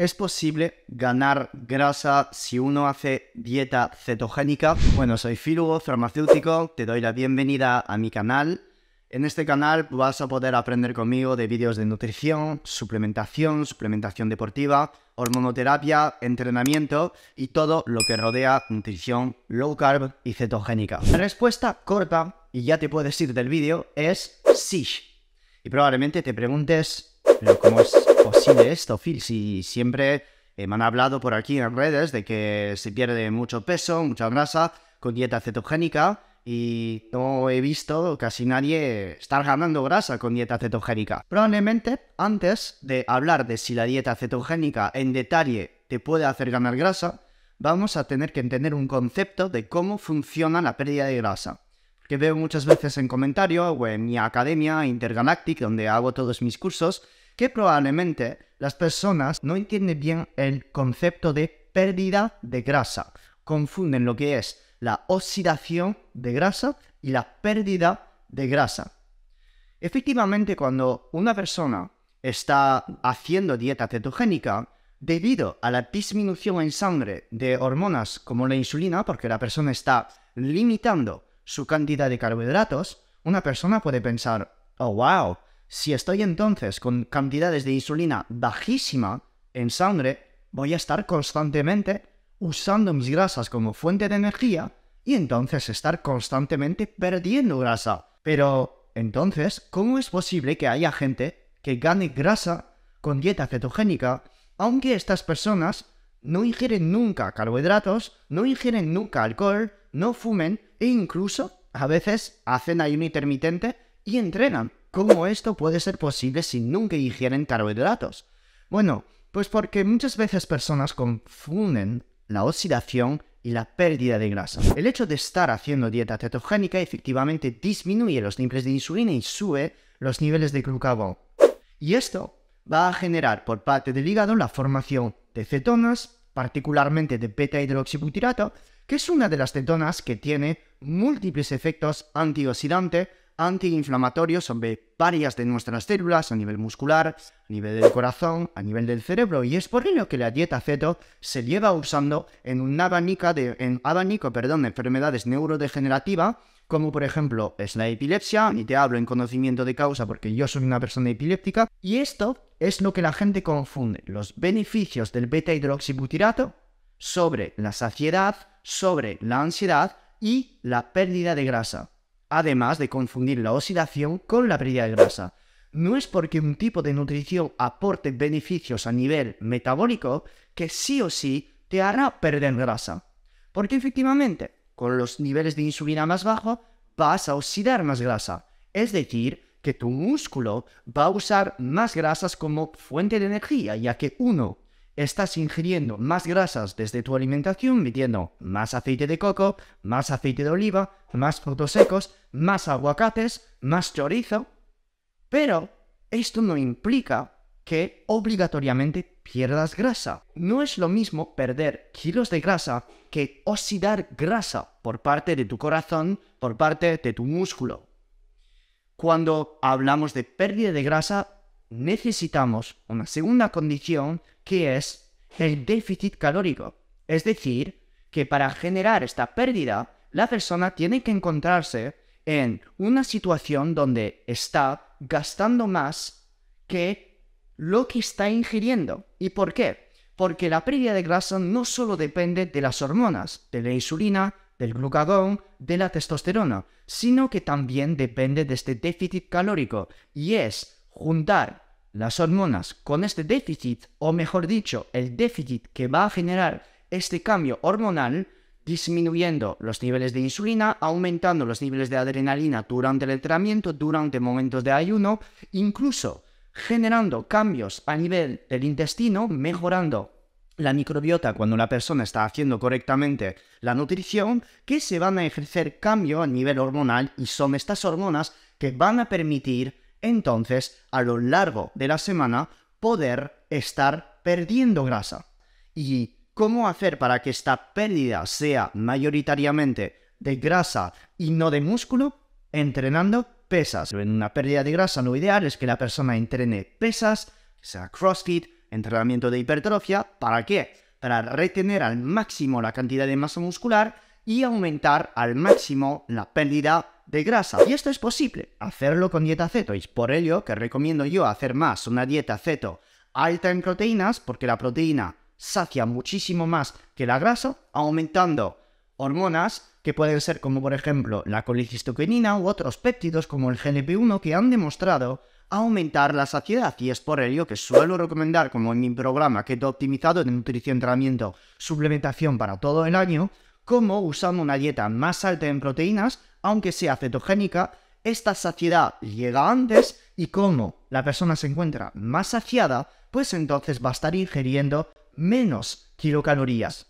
¿Es posible ganar grasa si uno hace dieta cetogénica? Bueno, soy Filugo, farmacéutico, te doy la bienvenida a mi canal. En este canal vas a poder aprender conmigo de vídeos de nutrición, suplementación, suplementación deportiva, hormonoterapia, entrenamiento y todo lo que rodea nutrición low carb y cetogénica. La respuesta corta, y ya te puedes ir del vídeo, es sí. Y probablemente te preguntes pero ¿cómo es posible esto, Phil? Si siempre eh, me han hablado por aquí en redes de que se pierde mucho peso, mucha grasa con dieta cetogénica y no he visto casi nadie estar ganando grasa con dieta cetogénica. Probablemente antes de hablar de si la dieta cetogénica en detalle te puede hacer ganar grasa, vamos a tener que entender un concepto de cómo funciona la pérdida de grasa. Que veo muchas veces en comentarios o en mi academia Intergalactic, donde hago todos mis cursos, que probablemente las personas no entienden bien el concepto de pérdida de grasa. Confunden lo que es la oxidación de grasa y la pérdida de grasa. Efectivamente, cuando una persona está haciendo dieta cetogénica, debido a la disminución en sangre de hormonas como la insulina, porque la persona está limitando su cantidad de carbohidratos, una persona puede pensar, oh wow, si estoy entonces con cantidades de insulina bajísima en sangre, voy a estar constantemente usando mis grasas como fuente de energía y entonces estar constantemente perdiendo grasa. Pero entonces, ¿cómo es posible que haya gente que gane grasa con dieta cetogénica, aunque estas personas no ingieren nunca carbohidratos, no ingieren nunca alcohol, no fumen e incluso a veces hacen ayuno intermitente y entrenan? ¿Cómo esto puede ser posible si nunca ingieren carbohidratos? Bueno, pues porque muchas veces personas confunden la oxidación y la pérdida de grasa. El hecho de estar haciendo dieta cetogénica efectivamente disminuye los niveles de insulina y sube los niveles de glucagón. Y esto va a generar por parte del hígado la formación de cetonas, particularmente de beta hidroxibutirato, que es una de las cetonas que tiene múltiples efectos antioxidantes antiinflamatorios sobre varias de nuestras células a nivel muscular, a nivel del corazón, a nivel del cerebro, y es por ello que la dieta ceto se lleva usando en un abanico de, en abanico, perdón, enfermedades neurodegenerativas, como por ejemplo es la epilepsia, ni te hablo en conocimiento de causa porque yo soy una persona epiléptica, y esto es lo que la gente confunde, los beneficios del beta hidroxibutirato sobre la saciedad, sobre la ansiedad y la pérdida de grasa además de confundir la oxidación con la pérdida de grasa. No es porque un tipo de nutrición aporte beneficios a nivel metabólico que sí o sí te hará perder grasa. Porque efectivamente, con los niveles de insulina más bajos, vas a oxidar más grasa. Es decir, que tu músculo va a usar más grasas como fuente de energía, ya que uno, estás ingiriendo más grasas desde tu alimentación, metiendo más aceite de coco, más aceite de oliva, más frutos secos, más aguacates, más chorizo. Pero esto no implica que obligatoriamente pierdas grasa. No es lo mismo perder kilos de grasa que oxidar grasa por parte de tu corazón, por parte de tu músculo. Cuando hablamos de pérdida de grasa, necesitamos una segunda condición que es el déficit calórico. Es decir, que para generar esta pérdida, la persona tiene que encontrarse en una situación donde está gastando más que lo que está ingiriendo. ¿Y por qué? Porque la pérdida de grasa no solo depende de las hormonas, de la insulina, del glucagón, de la testosterona, sino que también depende de este déficit calórico y es juntar las hormonas con este déficit, o mejor dicho, el déficit que va a generar este cambio hormonal, disminuyendo los niveles de insulina, aumentando los niveles de adrenalina durante el entrenamiento, durante momentos de ayuno, incluso generando cambios a nivel del intestino, mejorando la microbiota cuando la persona está haciendo correctamente la nutrición, que se van a ejercer cambio a nivel hormonal y son estas hormonas que van a permitir entonces a lo largo de la semana poder estar perdiendo grasa. ¿Y cómo hacer para que esta pérdida sea mayoritariamente de grasa y no de músculo? Entrenando pesas. En una pérdida de grasa lo ideal es que la persona entrene pesas, sea CrossFit, entrenamiento de hipertrofia, ¿para qué? Para retener al máximo la cantidad de masa muscular y aumentar al máximo la pérdida de grasa. Y esto es posible hacerlo con dieta ceto. Y por ello que recomiendo yo hacer más una dieta ceto alta en proteínas, porque la proteína sacia muchísimo más que la grasa, aumentando hormonas que pueden ser como por ejemplo la colicistoquinina u otros péptidos como el GLP-1 que han demostrado aumentar la saciedad y es por ello que suelo recomendar como en mi programa que optimizado de nutrición, entrenamiento, suplementación para todo el año, como usando una dieta más alta en proteínas aunque sea cetogénica, esta saciedad llega antes y como la persona se encuentra más saciada, pues entonces va a estar ingiriendo menos kilocalorías.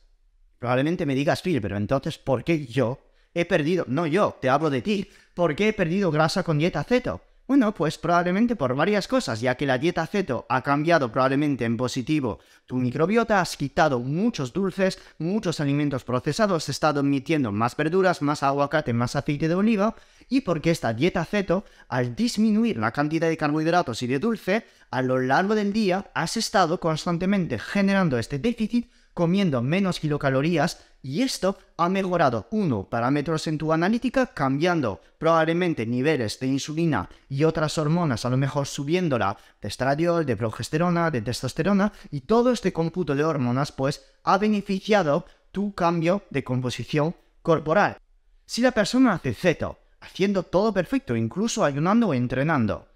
Probablemente me digas, Phil, pero entonces, ¿por qué yo he perdido? No yo, te hablo de ti. ¿Por qué he perdido grasa con dieta ceto? Bueno, pues probablemente por varias cosas, ya que la dieta ceto ha cambiado probablemente en positivo tu microbiota, has quitado muchos dulces, muchos alimentos procesados, has estado emitiendo más verduras, más aguacate, más aceite de oliva, y porque esta dieta ceto, al disminuir la cantidad de carbohidratos y de dulce, a lo largo del día has estado constantemente generando este déficit, comiendo menos kilocalorías, y esto ha mejorado uno parámetros en tu analítica cambiando probablemente niveles de insulina y otras hormonas, a lo mejor subiéndola de estradiol, de progesterona, de testosterona y todo este cómputo de hormonas pues ha beneficiado tu cambio de composición corporal. Si la persona hace ceto, haciendo todo perfecto, incluso ayunando o entrenando,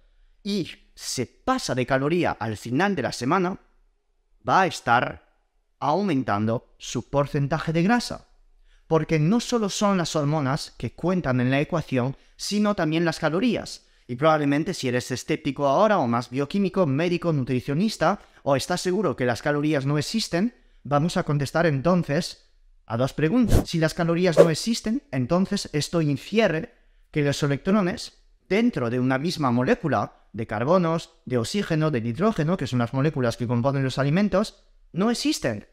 y se pasa de caloría al final de la semana, va a estar aumentando su porcentaje de grasa. Porque no solo son las hormonas que cuentan en la ecuación, sino también las calorías. Y probablemente si eres escéptico ahora o más bioquímico, médico, nutricionista, o estás seguro que las calorías no existen, vamos a contestar entonces a dos preguntas. Si las calorías no existen, entonces esto infiere que los electrones dentro de una misma molécula de carbonos, de oxígeno, de nitrógeno, que son las moléculas que componen los alimentos, no existen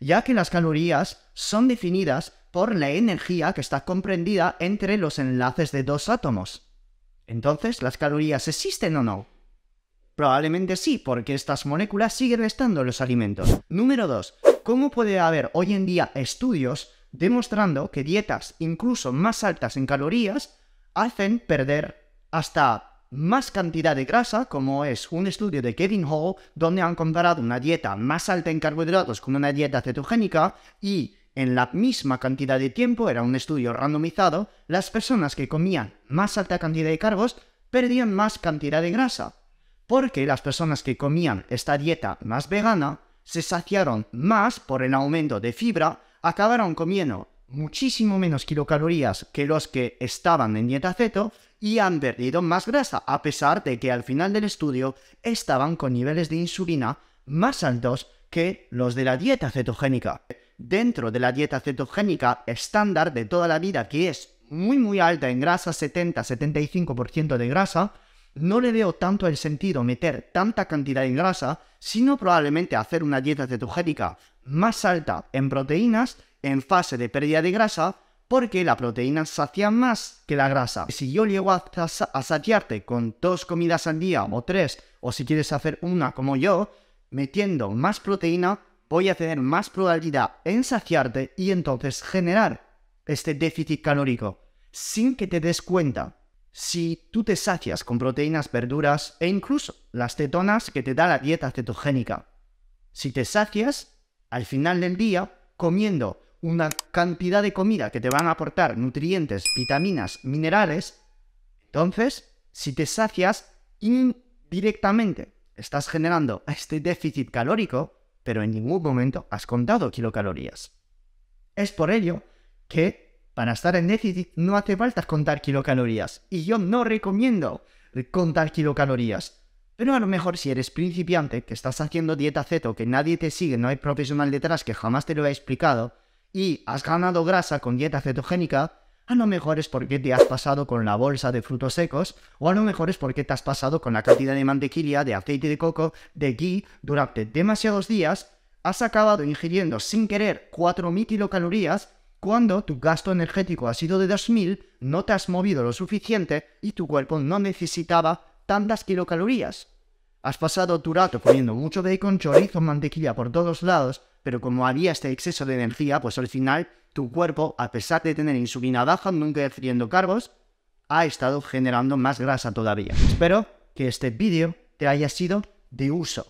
ya que las calorías son definidas por la energía que está comprendida entre los enlaces de dos átomos. Entonces, ¿las calorías existen o no? Probablemente sí, porque estas moléculas siguen estando en los alimentos. Número 2. ¿Cómo puede haber hoy en día estudios demostrando que dietas incluso más altas en calorías hacen perder hasta más cantidad de grasa, como es un estudio de Kevin Hall, donde han comparado una dieta más alta en carbohidratos con una dieta cetogénica y en la misma cantidad de tiempo, era un estudio randomizado, las personas que comían más alta cantidad de carbos perdían más cantidad de grasa, porque las personas que comían esta dieta más vegana se saciaron más por el aumento de fibra, acabaron comiendo muchísimo menos kilocalorías que los que estaban en dieta ceto y han perdido más grasa, a pesar de que al final del estudio estaban con niveles de insulina más altos que los de la dieta cetogénica. Dentro de la dieta cetogénica estándar de toda la vida, que es muy muy alta en grasa, 70-75% de grasa, no le veo tanto el sentido meter tanta cantidad en grasa, sino probablemente hacer una dieta cetogénica más alta en proteínas, en fase de pérdida de grasa, porque la proteína sacia más que la grasa. Si yo llego a, saciarte con dos comidas al día o tres, o si quieres hacer una como yo, metiendo más proteína, voy a tener más probabilidad en saciarte y entonces generar este déficit calórico sin que te des cuenta. Si tú te sacias con proteínas, verduras e incluso las tetonas que te da la dieta cetogénica. Si te sacias, al final del día, comiendo una cantidad de comida que te van a aportar nutrientes, vitaminas, minerales, entonces, si te sacias indirectamente, estás generando este déficit calórico, pero en ningún momento has contado kilocalorías. Es por ello que para estar en déficit no hace falta contar kilocalorías. Y yo no recomiendo contar kilocalorías. Pero a lo mejor si eres principiante, que estás haciendo dieta ceto, que nadie te sigue, no hay profesional detrás que jamás te lo haya explicado, y has ganado grasa con dieta cetogénica, a lo mejor es porque te has pasado con la bolsa de frutos secos, o a lo mejor es porque te has pasado con la cantidad de mantequilla, de aceite de coco, de ghee durante demasiados días, has acabado ingiriendo sin querer 4.000 kilocalorías, cuando tu gasto energético ha sido de 2.000, no te has movido lo suficiente y tu cuerpo no necesitaba tantas kilocalorías. Has pasado tu rato poniendo mucho bacon, chorizo, mantequilla por todos lados pero como había este exceso de energía, pues al final tu cuerpo, a pesar de tener insulina baja, nunca adquiriendo cargos, ha estado generando más grasa todavía. Espero que este vídeo te haya sido de uso.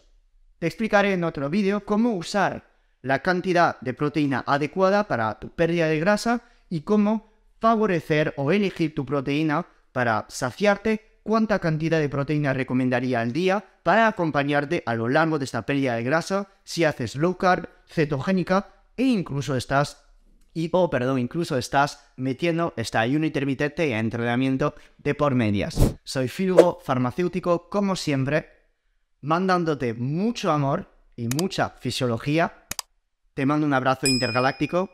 Te explicaré en otro vídeo cómo usar la cantidad de proteína adecuada para tu pérdida de grasa y cómo favorecer o elegir tu proteína para saciarte cuánta cantidad de proteína recomendaría al día para acompañarte a lo largo de esta pérdida de grasa si haces low carb, cetogénica e incluso estás oh, perdón, incluso estás metiendo esta ayuno intermitente y entrenamiento de por medias. Soy Filgo, farmacéutico, como siempre, mandándote mucho amor y mucha fisiología. Te mando un abrazo intergaláctico.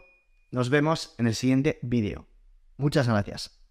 Nos vemos en el siguiente vídeo. Muchas gracias.